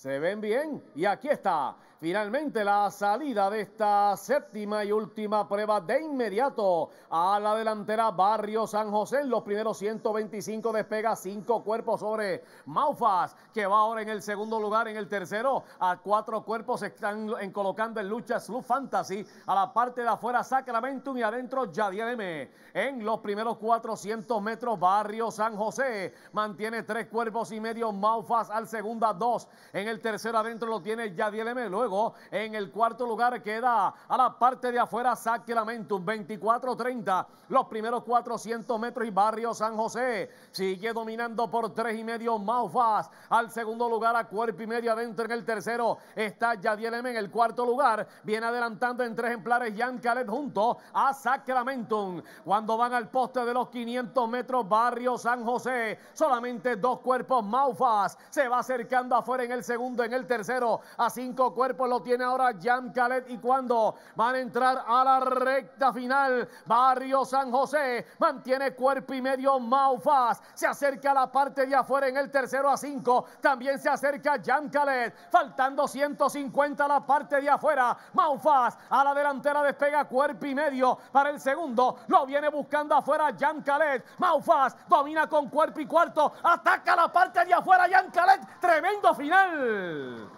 Se ven bien. Y aquí está Finalmente la salida de esta séptima y última prueba de inmediato a la delantera Barrio San José. En los primeros 125 despega cinco cuerpos sobre Maufas, que va ahora en el segundo lugar. En el tercero, a cuatro cuerpos están en colocando en lucha Slug Fantasy. A la parte de afuera Sacramento y adentro Yadier M. En los primeros 400 metros, Barrio San José mantiene tres cuerpos y medio. Maufas al segunda, dos. En el tercero adentro lo tiene Yadier M. Luego en el cuarto lugar queda a la parte de afuera Sacramento 24-30. Los primeros 400 metros y Barrio San José sigue dominando por tres y medio Maufas. Al segundo lugar a cuerpo y medio adentro en el tercero está Yadiel M en el cuarto lugar. Viene adelantando en tres ejemplares Jan Calet junto a Sacramento Cuando van al poste de los 500 metros Barrio San José, solamente dos cuerpos Maufas. Se va acercando afuera en el segundo, en el tercero a cinco cuerpos lo tiene ahora Jan Calet. Y cuando van a entrar a la recta final, Barrio San José mantiene cuerpo y medio Maufas. Se acerca a la parte de afuera en el tercero a cinco. También se acerca Jan Calet. Faltando 150 a la parte de afuera. Maufas a la delantera despega cuerpo y medio para el segundo. Lo viene buscando afuera Jan Calet. Maufas domina con cuerpo y cuarto. Ataca la parte de afuera Jan Calet. Tremendo final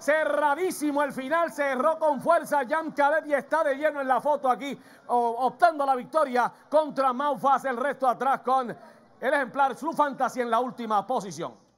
cerradísimo el final, cerró con fuerza Jan Cadet y está de lleno en la foto aquí, optando la victoria contra Maufas, el resto atrás con el ejemplar, su fantasía en la última posición.